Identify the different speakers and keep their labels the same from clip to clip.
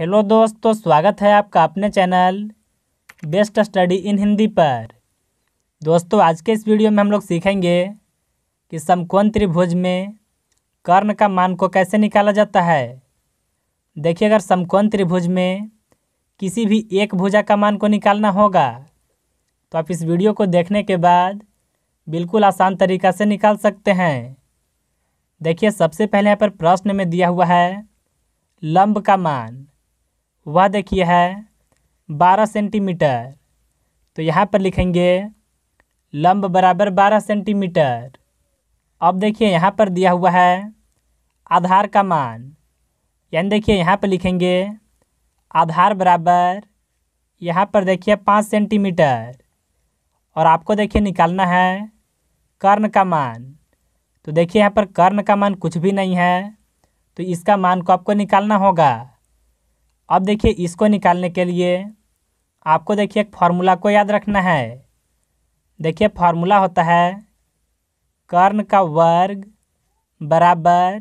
Speaker 1: hello दोस्तों स्वागत है आपका अपने channel best study in Hindi पर दोस्तों आज के इस वीडियो में हम लोग सीखेंगे कि समकोण त्रिभुज में कर्ण का मान को कैसे निकाला जाता है देखिए अगर समकोण त्रिभुज में किसी भी एक भुजा का मान को निकालना होगा तो आप इस वीडियो को देखने के बाद बिल्कुल आसान तरीका से निकाल सकते हैं देखिए सबसे पहले यहाँ पर प्रश्न में दिया हुआ है लंब का मान वह देखिए है बारह सेंटीमीटर तो यहाँ पर लिखेंगे लंब बराबर बारह सेंटीमीटर अब देखिए यहाँ पर दिया हुआ है आधार का मान यानी देखिए यहाँ पर लिखेंगे आधार बराबर यहाँ पर देखिए पाँच सेंटीमीटर और आपको देखिए निकालना है कर्ण का मान तो देखिए यहाँ पर कर्ण का मान कुछ भी नहीं है तो इसका मान को आपको निकालना होगा अब देखिए इसको निकालने के लिए आपको देखिए एक फार्मूला को याद रखना है देखिए फार्मूला होता है कर्ण का वर्ग बराबर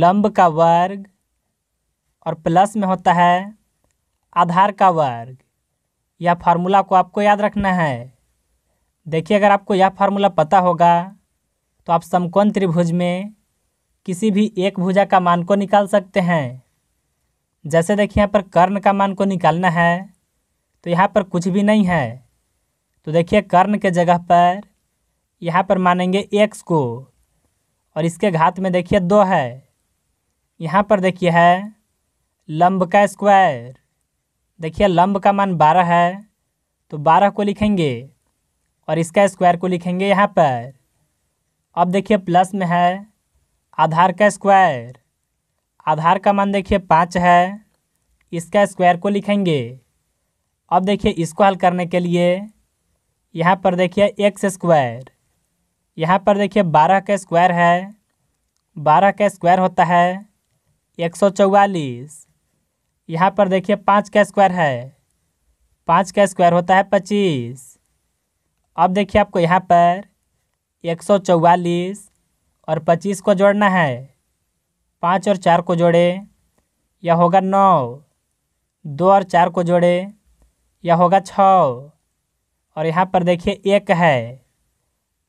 Speaker 1: लंब का वर्ग और प्लस में होता है आधार का वर्ग यह फार्मूला को आपको याद रखना है देखिए अगर आपको यह फार्मूला पता होगा तो आप समकोण त्रिभुज में किसी भी एक भुजा का मान को निकाल सकते हैं जैसे देखिए यहाँ पर कर्ण का मान को निकालना है तो यहाँ पर कुछ भी नहीं है तो देखिए कर्ण के जगह पर यहाँ पर मानेंगे एक्स को और इसके घात में देखिए दो है यहाँ पर देखिए है लंब का स्क्वायर देखिए लंब का मान बारह है तो बारह को लिखेंगे और इसका स्क्वायर को लिखेंगे यहाँ पर अब देखिए प्लस में है आधार का स्क्वायर आधार का मान देखिए पाँच है इसका स्क्वायर को लिखेंगे अब देखिए इसको हल करने के लिए यहाँ पर देखिए एक्स स्क्वायर यहाँ पर देखिए बारह का स्क्वायर है बारह का स्क्वायर होता है एक सौ चौवालीस यहाँ पर देखिए पाँच का स्क्वायर है पाँच का स्क्वायर होता है पच्चीस अब देखिए आपको यहाँ पर एक सौ चौवालीस और पच्चीस को जोड़ना है पाँच और चार को जोड़े यह होगा नौ दो और चार को जोड़े यह होगा छ और यहाँ पर देखिए एक है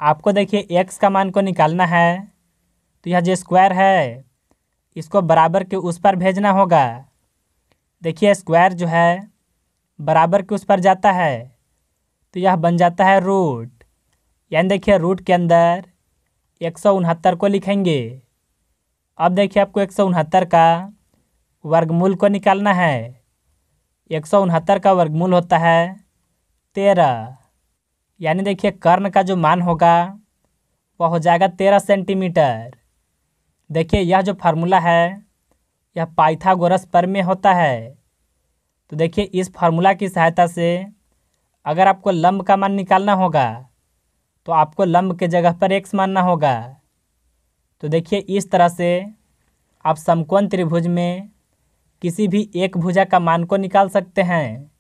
Speaker 1: आपको देखिए एक्स का मान को निकालना है तो यह जो स्क्वायर है इसको बराबर के उस पर भेजना होगा देखिए स्क्वायर जो है बराबर के उस पर जाता है तो यह बन जाता है रूट यानी देखिए रूट के अंदर एक को लिखेंगे अब देखिए आपको एक सौ उनहत्तर का वर्गमूल को निकालना है एक सौ उनहत्तर का वर्गमूल होता है तेरह यानी देखिए कर्ण का जो मान होगा वह हो जाएगा तेरह सेंटीमीटर देखिए यह जो फार्मूला है यह पाइथागोरस पर में होता है तो देखिए इस फार्मूला की सहायता से अगर आपको लंब का मान निकालना होगा तो आपको लंब के जगह पर एक्स मानना होगा तो देखिए इस तरह से आप समकोण त्रिभुज में किसी भी एक भुजा का मान को निकाल सकते हैं